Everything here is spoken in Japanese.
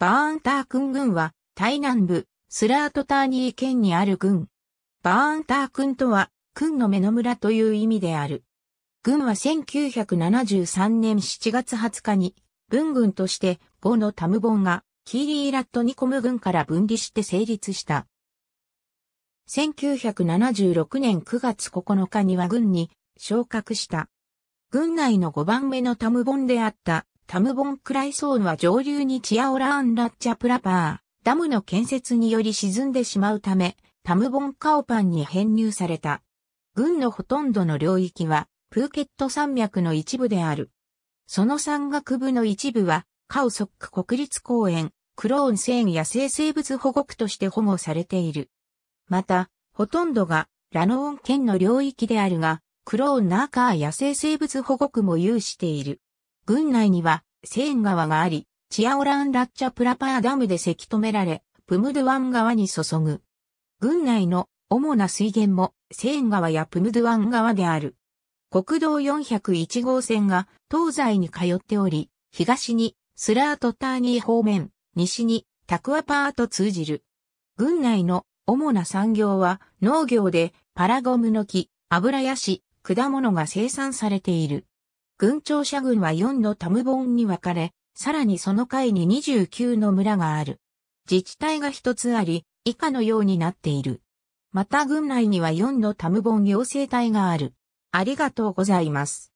バーンター君軍は、は、台南部、スラートターニー県にある軍。バーンター君とは、君の目の村という意味である。軍は1973年7月20日に、文軍として、後のタムボンが、キーリーラットニコム軍から分離して成立した。1976年9月9日には軍に昇格した。軍内の5番目のタムボンであったタムボンクライソーンは上流にチアオラーンラッチャプラパー、ダムの建設により沈んでしまうため、タムボンカオパンに編入された。軍のほとんどの領域は、プーケット山脈の一部である。その山岳部の一部は、カオソック国立公園、クローン繊維野生生物保護区として保護されている。また、ほとんどが、ラノーン県の領域であるが、クローンナーカー野生生物保護区も有している。郡内には、セーン川があり、チアオランラッチャプラパーダムでせき止められ、プムドゥワン川に注ぐ。郡内の主な水源も、セーン川やプムドゥワン川である。国道401号線が東西に通っており、東にスラートターニー方面、西にタクアパーと通じる。郡内の主な産業は農業でパラゴムの木、油やし、果物が生産されている。軍庁舎群は4のタムボンに分かれ、さらにその階に29の村がある。自治体が一つあり、以下のようになっている。また軍内には4のタムボン行政隊がある。ありがとうございます。